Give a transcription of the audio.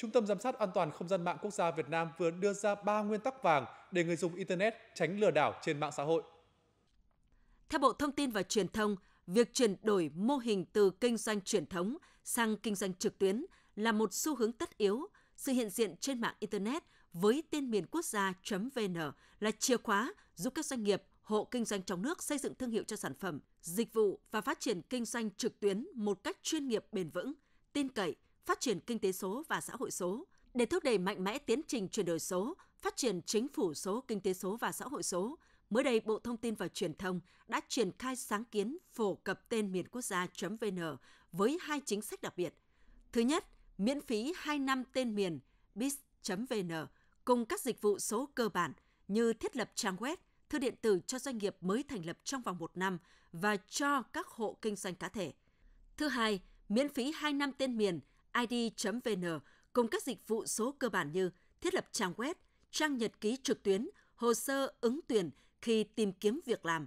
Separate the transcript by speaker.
Speaker 1: Trung tâm Giám sát An toàn Không gian mạng quốc gia Việt Nam vừa đưa ra 3 nguyên tắc vàng để người dùng Internet tránh lừa đảo trên mạng xã hội.
Speaker 2: Theo Bộ Thông tin và Truyền thông, việc chuyển đổi mô hình từ kinh doanh truyền thống sang kinh doanh trực tuyến là một xu hướng tất yếu. Sự hiện diện trên mạng Internet với tên miền quốc gia.vn là chìa khóa giúp các doanh nghiệp, hộ kinh doanh trong nước xây dựng thương hiệu cho sản phẩm, dịch vụ và phát triển kinh doanh trực tuyến một cách chuyên nghiệp bền vững, tin cậy – phát triển kinh tế số và xã hội số để thúc đẩy mạnh mẽ tiến trình chuyển đổi số, phát triển chính phủ số, kinh tế số và xã hội số. Mới đây, Bộ Thông tin và Truyền thông đã triển khai sáng kiến phổ cập tên miền quốc gia.vn với hai chính sách đặc biệt. Thứ nhất, miễn phí 2 năm tên miền biz.vn cùng các dịch vụ số cơ bản như thiết lập trang web, thư điện tử cho doanh nghiệp mới thành lập trong vòng một năm và cho các hộ kinh doanh cá thể. Thứ hai, miễn phí 2 năm tên miền id.vn cùng các dịch vụ số cơ bản như thiết lập trang web, trang nhật ký trực tuyến, hồ sơ ứng tuyển khi tìm kiếm việc làm,